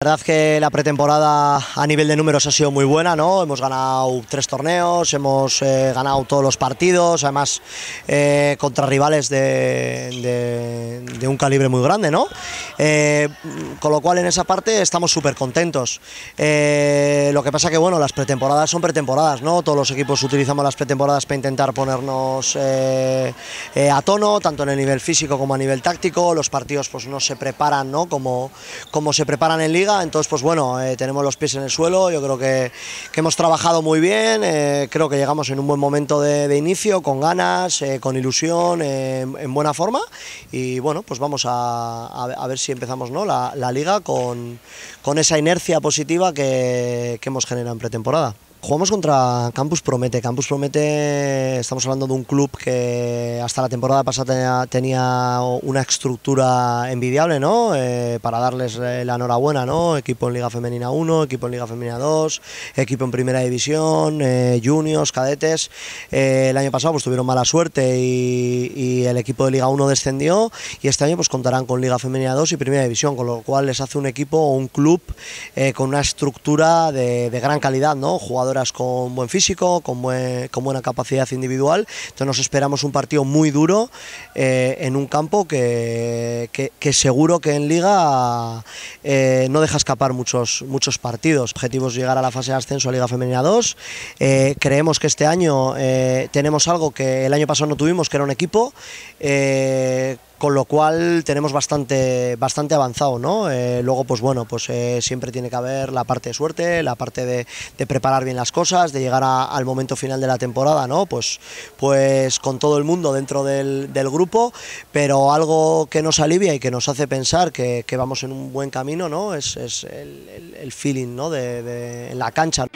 La verdad que la pretemporada a nivel de números ha sido muy buena, ¿no? Hemos ganado tres torneos, hemos eh, ganado todos los partidos, además eh, contra rivales de, un calibre muy grande, ¿no? Eh, con lo cual en esa parte estamos súper contentos. lo que pasa que, bueno, las pretemporadas son pretemporadas, ¿no? Todos los equipos utilizamos las pretemporadas para intentar ponernos a tono, tanto en el nivel físico como a nivel táctico. Los partidos pues no se preparan, ¿no? Como, como se preparan en liga entonces pues bueno, eh, tenemos los pies en el suelo, yo creo que, hemos trabajado muy bien, eh, creo que llegamos en un buen momento de, inicio, con ganas, eh, con ilusión, en buena forma y bueno, pues vamos a, ver si empezamos ¿no? la, liga con, esa inercia positiva que hemos generado en pretemporada. Jugamos contra Campus Promete. Campus Promete, estamos hablando de un club que hasta la temporada pasada tenía, una estructura envidiable, ¿no? Eh, para darles eh, la enhorabuena, ¿no? Equipo en Liga Femenina 1, equipo en Liga Femenina 2, equipo en Primera División, eh, juniors, cadetes. el año pasado pues tuvieron mala suerte y, el equipo de Liga 1 descendió y este año pues contarán con Liga Femenina 2 y Primera División, con lo cual les hace un equipo o un club con una estructura de, gran calidad, ¿no? con buen físico, con, buena capacidad individual. Entonces nos esperamos un partido muy duro eh, en un campo que, seguro que en liga eh, no deja escapar muchos, muchos partidos. Objetivos llegar a la fase de ascenso a Liga Femenina 2. Eh, creemos que este año tenemos algo que el año pasado no tuvimos, que era un equipo con lo cual tenemos bastante, bastante avanzado, ¿no? Eh, luego, pues bueno, pues eh, siempre tiene que haber la parte de suerte, la parte de, preparar bien las cosas, de llegar al momento final de la temporada, ¿no? Pues, pues con todo el mundo dentro del, grupo, pero algo que nos alivia y que nos hace pensar que, vamos en un buen camino, ¿no? Es, el, feeling, ¿no? De, en la cancha.